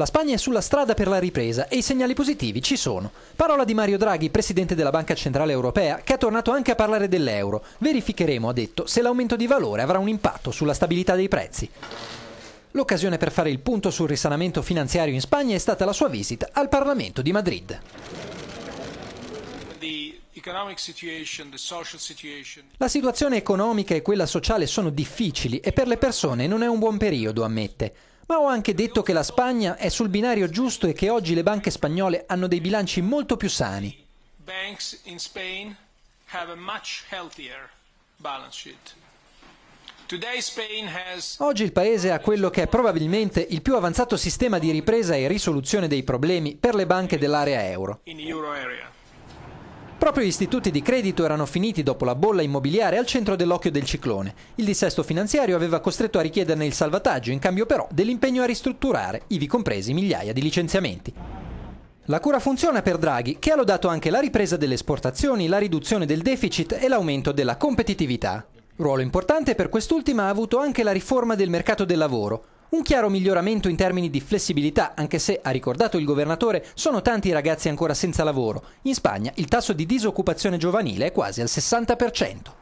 La Spagna è sulla strada per la ripresa e i segnali positivi ci sono. Parola di Mario Draghi, presidente della Banca Centrale Europea, che è tornato anche a parlare dell'euro. Verificheremo, ha detto, se l'aumento di valore avrà un impatto sulla stabilità dei prezzi. L'occasione per fare il punto sul risanamento finanziario in Spagna è stata la sua visita al Parlamento di Madrid. La situazione economica e quella sociale sono difficili e per le persone non è un buon periodo, ammette ma ho anche detto che la Spagna è sul binario giusto e che oggi le banche spagnole hanno dei bilanci molto più sani. Banks in Spain have a much healthier balance sheet. Oggi il Paese ha quello che è probabilmente il più avanzato sistema di ripresa e risoluzione dei problemi per le banche dell'area euro. Proprio gli istituti di credito erano finiti dopo la bolla immobiliare al centro dell'occhio del ciclone. Il dissesto finanziario aveva costretto a richiederne il salvataggio, in cambio però dell'impegno a ristrutturare, ivi compresi migliaia di licenziamenti. La cura funziona per Draghi, che ha lodato anche la ripresa delle esportazioni, la riduzione del deficit e l'aumento della competitività. Ruolo importante per quest'ultima ha avuto anche la riforma del mercato del lavoro. Un chiaro miglioramento in termini di flessibilità, anche se, ha ricordato il governatore, sono tanti i ragazzi ancora senza lavoro. In Spagna il tasso di disoccupazione giovanile è quasi al 60%.